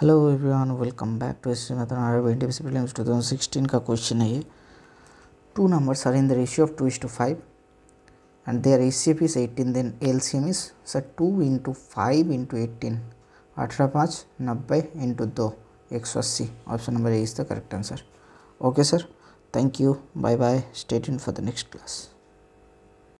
hello everyone welcome back to student two thousand sixteen का question है ये two numbers are in the ratio of two is two five and their A C F is eighteen then L C M is sir two into five into eighteen अठारह पाँच नब्बे into दो एक सौ अस्सी option number A is the correct answer okay sir thank you bye bye state in for the next class